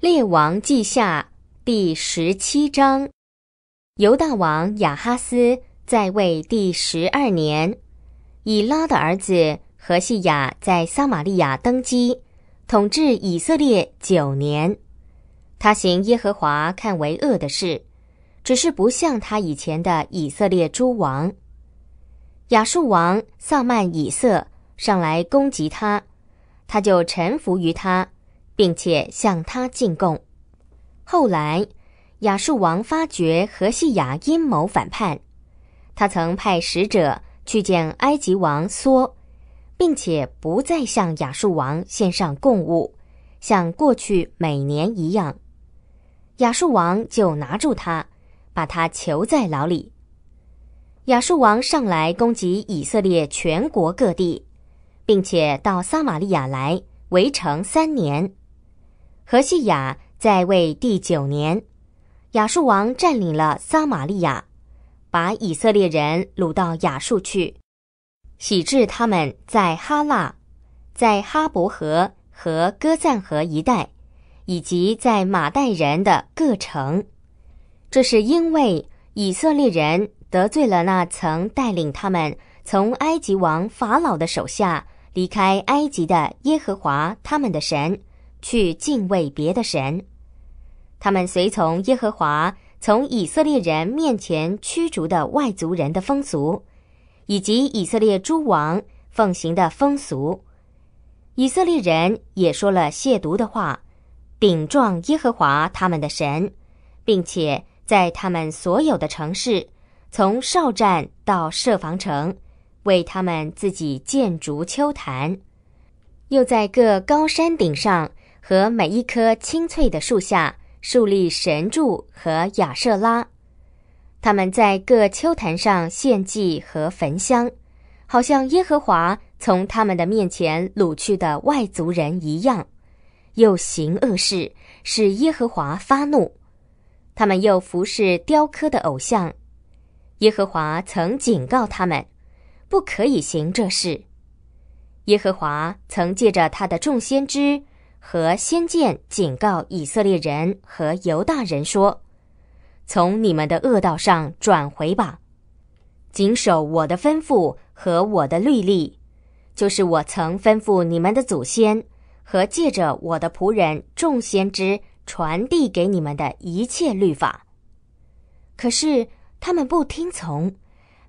列王记下第十七章，犹大王亚哈斯在位第十二年，以拉的儿子何西雅在撒玛利亚登基，统治以色列九年。他行耶和华看为恶的事，只是不像他以前的以色列诸王。亚述王萨曼以色上来攻击他，他就臣服于他。并且向他进贡。后来，亚述王发觉何西雅阴谋反叛，他曾派使者去见埃及王梭，并且不再向亚述王献上贡物，像过去每年一样。亚述王就拿住他，把他囚在牢里。亚述王上来攻击以色列全国各地，并且到撒玛利亚来围城三年。何西雅在位第九年，亚述王占领了撒玛利亚，把以色列人掳到亚述去，洗治他们在哈腊、在哈伯河和哥赞河一带，以及在马代人的各城。这是因为以色列人得罪了那曾带领他们从埃及王法老的手下离开埃及的耶和华他们的神。去敬畏别的神，他们随从耶和华从以色列人面前驱逐的外族人的风俗，以及以色列诸王奉行的风俗。以色列人也说了亵渎的话，顶撞耶和华他们的神，并且在他们所有的城市，从哨站到设防城，为他们自己建筑秋坛，又在各高山顶上。和每一棵青翠的树下树立神柱和亚舍拉，他们在各丘坛上献祭和焚香，好像耶和华从他们的面前掳去的外族人一样，又行恶事，使耶和华发怒。他们又服侍雕刻的偶像，耶和华曾警告他们，不可以行这事。耶和华曾借着他的众先知。和先见警告以色列人和犹大人说：“从你们的恶道上转回吧，谨守我的吩咐和我的律例，就是我曾吩咐你们的祖先和借着我的仆人众先知传递给你们的一切律法。可是他们不听从，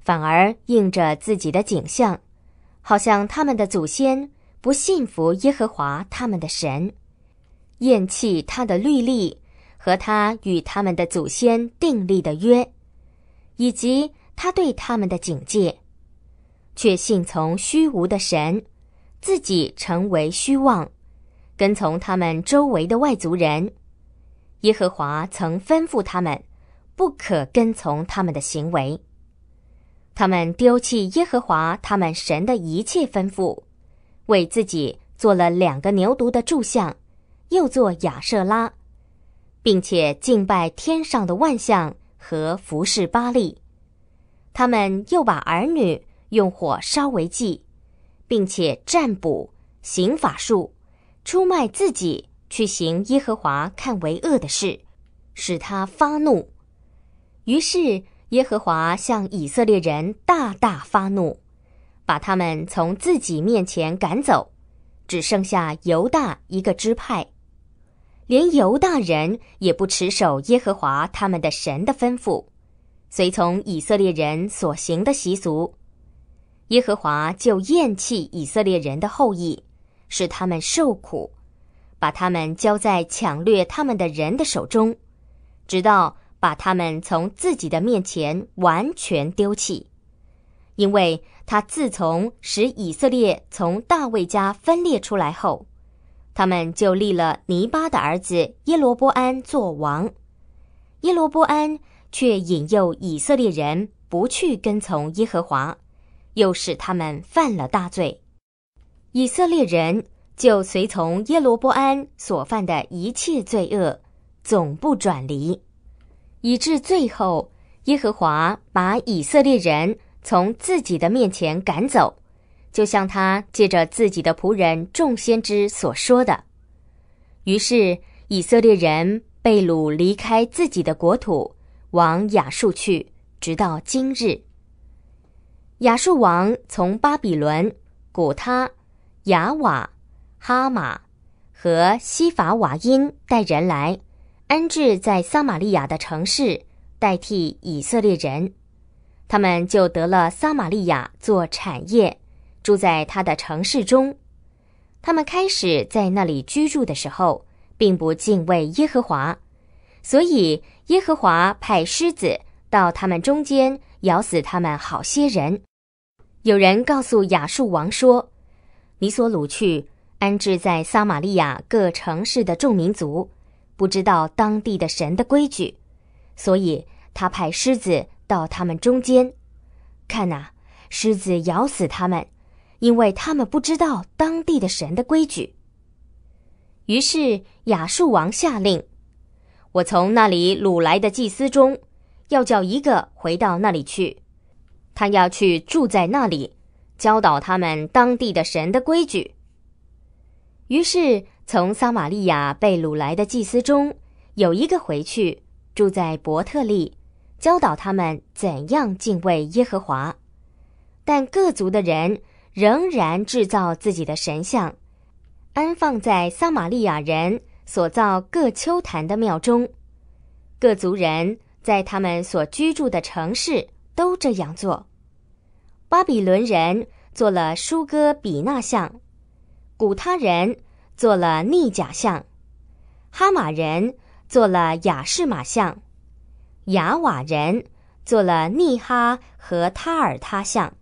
反而应着自己的景象，好像他们的祖先。”不信服耶和华他们的神，厌弃他的律例和他与他们的祖先订立的约，以及他对他们的警戒，却信从虚无的神，自己成为虚妄，跟从他们周围的外族人。耶和华曾吩咐他们，不可跟从他们的行为。他们丢弃耶和华他们神的一切吩咐。为自己做了两个牛犊的柱像，又做亚舍拉，并且敬拜天上的万象和服侍巴利。他们又把儿女用火烧为祭，并且占卜、行法术，出卖自己去行耶和华看为恶的事，使他发怒。于是耶和华向以色列人大大发怒。把他们从自己面前赶走，只剩下犹大一个支派，连犹大人也不持守耶和华他们的神的吩咐，随从以色列人所行的习俗。耶和华就厌弃以色列人的后裔，使他们受苦，把他们交在抢掠他们的人的手中，直到把他们从自己的面前完全丢弃。因为他自从使以色列从大卫家分裂出来后，他们就立了尼巴的儿子耶罗波安做王。耶罗波安却引诱以色列人不去跟从耶和华，又使他们犯了大罪。以色列人就随从耶罗波安所犯的一切罪恶，总不转离，以致最后耶和华把以色列人。从自己的面前赶走，就像他借着自己的仆人众先知所说的。于是以色列人被掳离开自己的国土，往亚述去，直到今日。亚述王从巴比伦、古他、雅瓦、哈马和西法瓦因带人来，安置在撒玛利亚的城市，代替以色列人。他们就得了撒玛利亚做产业，住在他的城市中。他们开始在那里居住的时候，并不敬畏耶和华，所以耶和华派狮子到他们中间，咬死他们好些人。有人告诉亚述王说：“尼所鲁去安置在撒玛利亚各城市的众民族，不知道当地的神的规矩，所以他派狮子。”到他们中间，看呐，狮子咬死他们，因为他们不知道当地的神的规矩。于是亚述王下令：我从那里掳来的祭司中，要叫一个回到那里去，他要去住在那里，教导他们当地的神的规矩。于是从撒玛利亚被掳来的祭司中，有一个回去住在伯特利。教导他们怎样敬畏耶和华，但各族的人仍然制造自己的神像，安放在撒玛利亚人所造各丘坛的庙中。各族人在他们所居住的城市都这样做。巴比伦人做了舒哥比那像，古他人做了逆甲像，哈马人做了雅士马像。雅瓦人做了尼哈和塔尔他像。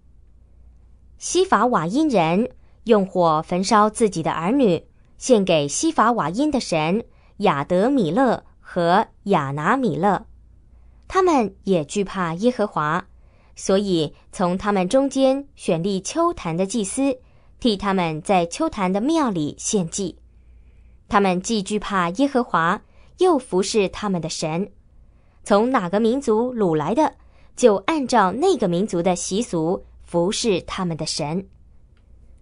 西法瓦因人用火焚烧自己的儿女，献给西法瓦因的神雅德米勒和亚拿米勒。他们也惧怕耶和华，所以从他们中间选立秋坛的祭司，替他们在秋坛的庙里献祭。他们既惧怕耶和华，又服侍他们的神。从哪个民族掳来的，就按照那个民族的习俗服侍他们的神。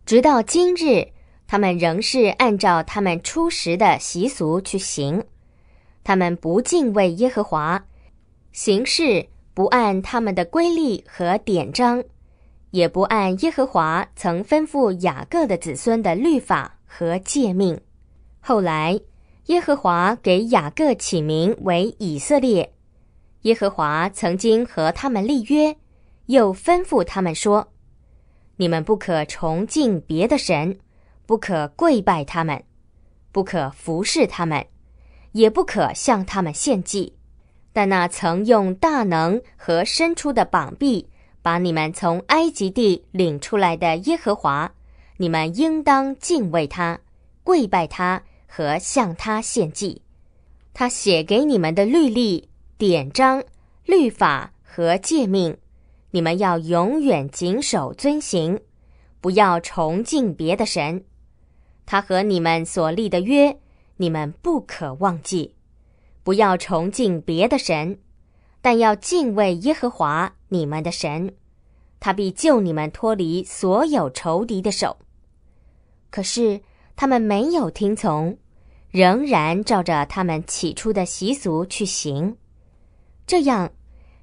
直到今日，他们仍是按照他们初时的习俗去行。他们不敬畏耶和华，行事不按他们的规例和典章，也不按耶和华曾吩咐雅各的子孙的律法和诫命。后来，耶和华给雅各起名为以色列。耶和华曾经和他们立约，又吩咐他们说：“你们不可崇敬别的神，不可跪拜他们，不可服侍他们，也不可向他们献祭。但那曾用大能和伸出的膀臂把你们从埃及地领出来的耶和华，你们应当敬畏他、跪拜他和向他献祭。他写给你们的律例。”典章、律法和诫命，你们要永远谨守遵行，不要崇敬别的神。他和你们所立的约，你们不可忘记，不要崇敬别的神，但要敬畏耶和华你们的神，他必救你们脱离所有仇敌的手。可是他们没有听从，仍然照着他们起初的习俗去行。这样，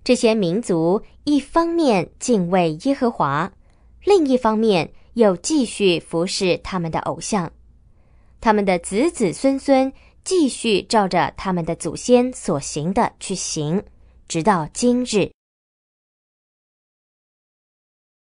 这些民族一方面敬畏耶和华，另一方面又继续服侍他们的偶像，他们的子子孙孙继续照着他们的祖先所行的去行，直到今日。